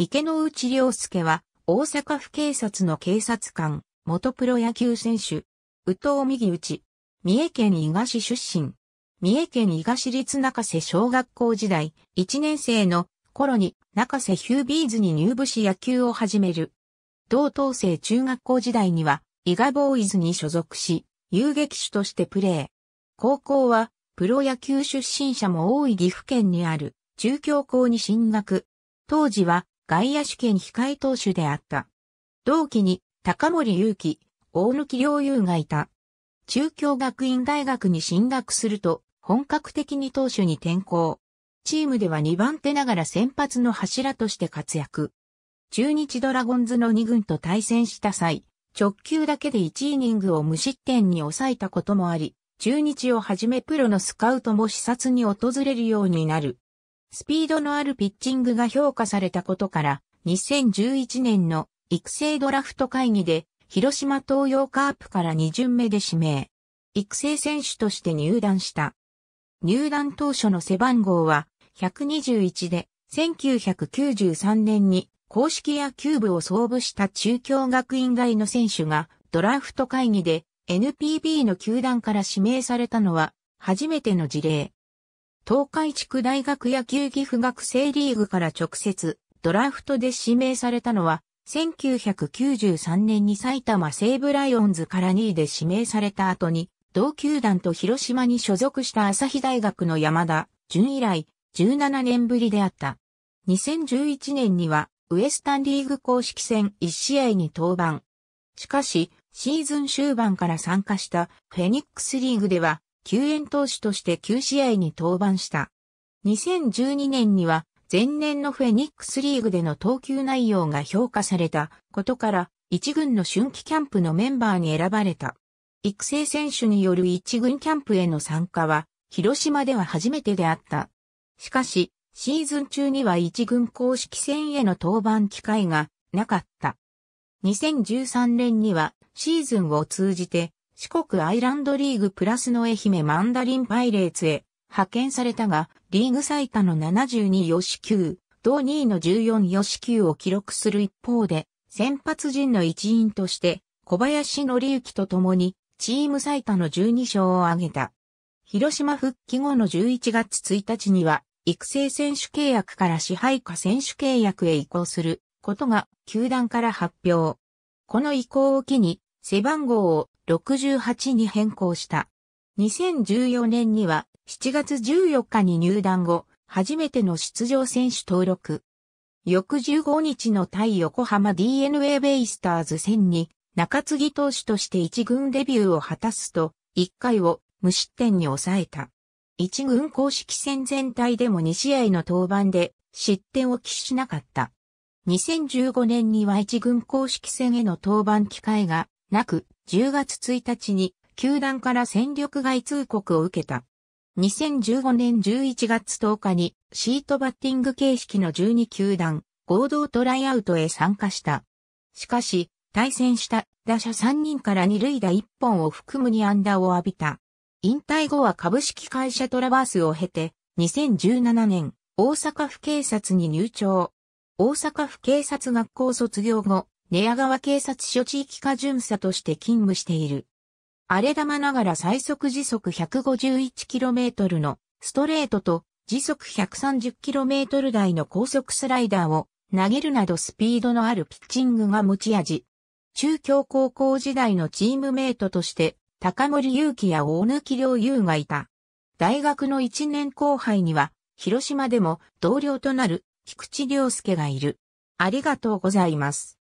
池之内良介は、大阪府警察の警察官、元プロ野球選手、宇藤右内、三重県伊賀市出身。三重県伊賀市立中瀬小学校時代、1年生の頃に中瀬ヒュービーズに入部し野球を始める。同等生中学校時代には、伊賀ボーイズに所属し、遊撃手としてプレー。高校は、プロ野球出身者も多い岐阜県にある、中京校に進学。当時は、外野手兼控え投手であった。同期に高森祐希、大貫良友がいた。中京学院大学に進学すると、本格的に投手に転向。チームでは2番手ながら先発の柱として活躍。中日ドラゴンズの2軍と対戦した際、直球だけで1イニングを無失点に抑えたこともあり、中日をはじめプロのスカウトも視察に訪れるようになる。スピードのあるピッチングが評価されたことから、2011年の育成ドラフト会議で、広島東洋カープから2巡目で指名。育成選手として入団した。入団当初の背番号は121で、1993年に公式野球部を創部した中京学院大の選手がドラフト会議で NPB の球団から指名されたのは初めての事例。東海地区大学野球岐阜学生リーグから直接ドラフトで指名されたのは、1993年に埼玉西武ライオンズから2位で指名された後に、同球団と広島に所属した朝日大学の山田、順以来、17年ぶりであった。2011年には、ウエスタンリーグ公式戦1試合に登板。しかし、シーズン終盤から参加したフェニックスリーグでは、救援投手として9試合に登板した。2012年には前年のフェニックスリーグでの投球内容が評価されたことから1軍の春季キャンプのメンバーに選ばれた。育成選手による1軍キャンプへの参加は広島では初めてであった。しかし、シーズン中には1軍公式戦への登板機会がなかった。2013年にはシーズンを通じて四国アイランドリーグプラスの愛媛マンダリンパイレーツへ派遣されたが、リーグ最多の72ヨシ級、同2位の14ヨシ級を記録する一方で、先発陣の一員として小林則之と共にチーム最多の12勝を挙げた。広島復帰後の11月1日には、育成選手契約から支配下選手契約へ移行することが球団から発表。この移行を機に背番号を68に変更した。2014年には7月14日に入団後、初めての出場選手登録。翌15日の対横浜 DNA ベイスターズ戦に中継ぎ投手として1軍デビューを果たすと、1回を無失点に抑えた。1軍公式戦全体でも2試合の登板で失点を喫しなかった。2015年には1軍公式戦への登板機会がなく、10月1日に球団から戦力外通告を受けた。2015年11月10日にシートバッティング形式の12球団合同トライアウトへ参加した。しかし、対戦した打者3人から2塁打1本を含む2安打を浴びた。引退後は株式会社トラバースを経て、2017年、大阪府警察に入庁。大阪府警察学校卒業後、寝屋川警察署地域課巡査として勤務している。荒れ玉ながら最速時速 151km のストレートと時速 130km 台の高速スライダーを投げるなどスピードのあるピッチングが持ち味。中京高校時代のチームメイトとして高森祐希や大貫良優がいた。大学の一年後輩には広島でも同僚となる菊池良介がいる。ありがとうございます。